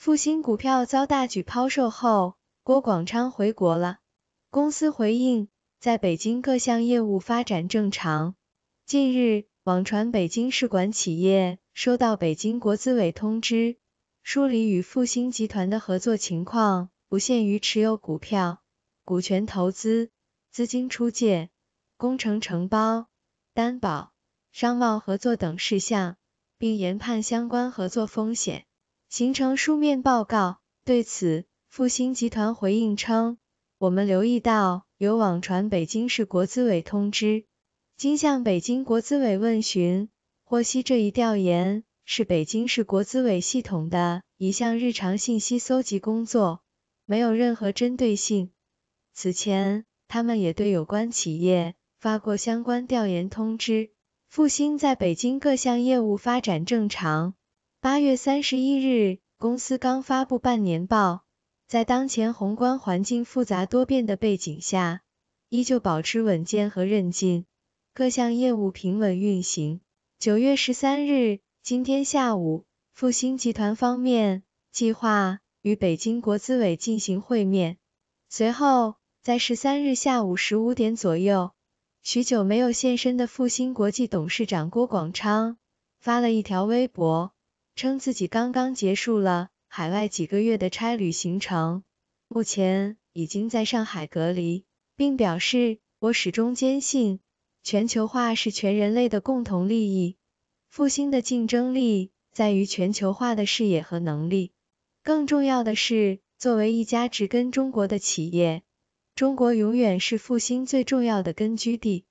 复星股票遭大举抛售后，郭广昌回国了。公司回应，在北京各项业务发展正常。近日，网传北京市管企业收到北京国资委通知，梳理与复星集团的合作情况，不限于持有股票、股权投资、资金出借、工程承包、担保、商贸合作等事项，并研判相关合作风险。形成书面报告。对此，复星集团回应称，我们留意到有网传北京市国资委通知，经向北京国资委问询，获悉这一调研是北京市国资委系统的一项日常信息搜集工作，没有任何针对性。此前，他们也对有关企业发过相关调研通知。复星在北京各项业务发展正常。八月三十一日，公司刚发布半年报，在当前宏观环境复杂多变的背景下，依旧保持稳健和韧劲，各项业务平稳运行。九月十三日，今天下午，复星集团方面计划与北京国资委进行会面。随后，在十三日下午十五点左右，许久没有现身的复星国际董事长郭广昌发了一条微博。称自己刚刚结束了海外几个月的差旅行程，目前已经在上海隔离，并表示：“我始终坚信全球化是全人类的共同利益，复兴的竞争力在于全球化的视野和能力。更重要的是，作为一家植根中国的企业，中国永远是复兴最重要的根据地。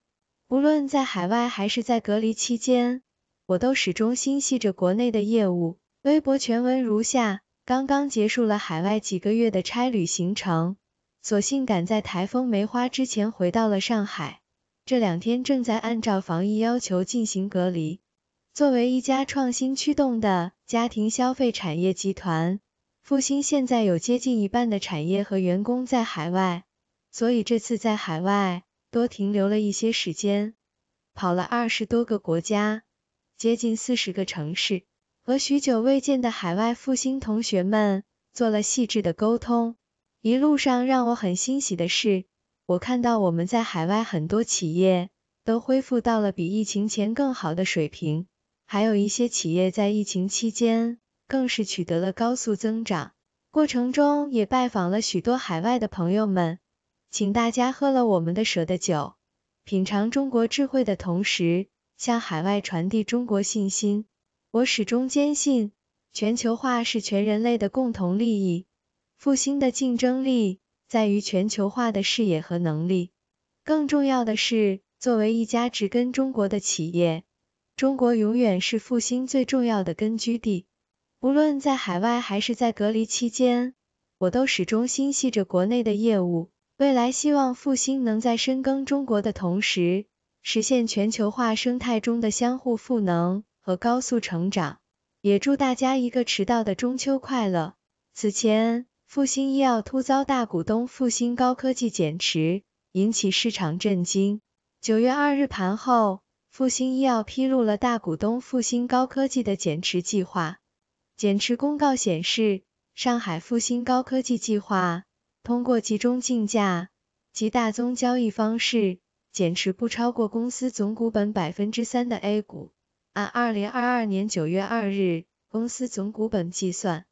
无论在海外还是在隔离期间。”我都始终心系着国内的业务。微博全文如下：刚刚结束了海外几个月的差旅行程，所幸赶在台风梅花之前回到了上海。这两天正在按照防疫要求进行隔离。作为一家创新驱动的家庭消费产业集团，复兴现在有接近一半的产业和员工在海外，所以这次在海外多停留了一些时间，跑了二十多个国家。接近四十个城市，和许久未见的海外复兴同学们做了细致的沟通。一路上让我很欣喜的是，我看到我们在海外很多企业都恢复到了比疫情前更好的水平，还有一些企业在疫情期间更是取得了高速增长。过程中也拜访了许多海外的朋友们，请大家喝了我们的舍得酒，品尝中国智慧的同时。向海外传递中国信心。我始终坚信，全球化是全人类的共同利益。复兴的竞争力在于全球化的视野和能力。更重要的是，作为一家植根中国的企业，中国永远是复兴最重要的根据地。无论在海外还是在隔离期间，我都始终心系着国内的业务。未来希望复兴能在深耕中国的同时。实现全球化生态中的相互赋能和高速成长，也祝大家一个迟到的中秋快乐。此前，复星医药突遭大股东复星高科技减持，引起市场震惊。九月二日盘后，复星医药披露了大股东复星高科技的减持计划。减持公告显示，上海复星高科技计划通过集中竞价及大宗交易方式。减持不超过公司总股本百分之三的 A 股，按二零二二年九月二日公司总股本计算，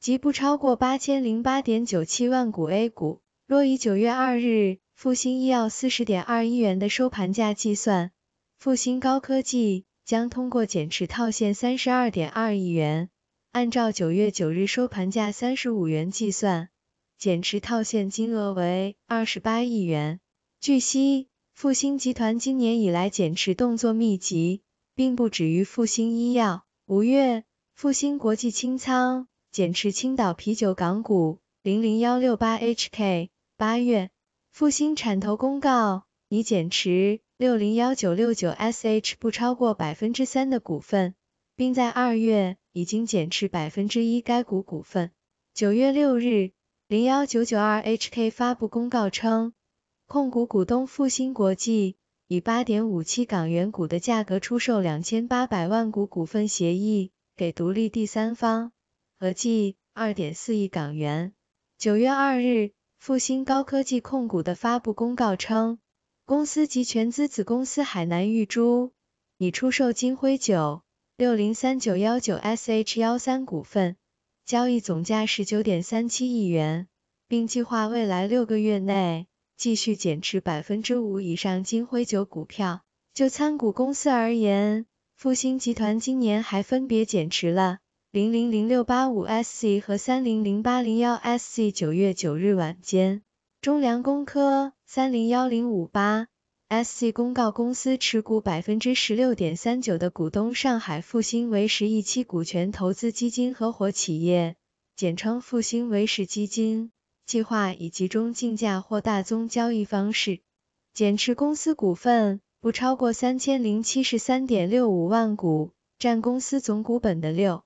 即不超过八千零八点九七万股 A 股。若以九月二日复星医药四十点二一元的收盘价计算，复星高科技将通过减持套现三十二点二亿元。按照九月九日收盘价三十五元计算，减持套现金额为二十八亿元。据悉。复星集团今年以来减持动作密集，并不止于复星医药。五月，复星国际清仓减持青岛啤酒港股零零幺六八 HK。八月，复星产投公告拟减持六零幺九六九 SH 不超过百分之三的股份，并在二月已经减持百分之一该股股份。九月六日，零幺九九二 HK 发布公告称。控股股东复星国际以八点五七港元股的价格出售两千八百万股股份协议给独立第三方，合计二点四亿港元。九月二日，复星高科技控股的发布公告称，公司及全资子公司海南玉珠已出售金辉九六零三九幺九 SH 幺三股份，交易总价十九点三七亿元，并计划未来六个月内。继续减持百分之五以上金辉酒股票。就参股公司而言，复星集团今年还分别减持了零零零六八五 s c 和三零零八零幺 s c 九月九日晚间，中粮工科三零幺零五八 s c 公告公司持股百分之十六点三九的股东上海复星为十一期股权投资基金合伙企业，简称复星为实基金。计划以集中竞价或大宗交易方式减持公司股份，不超过三千零七十三点六五万股，占公司总股本的六。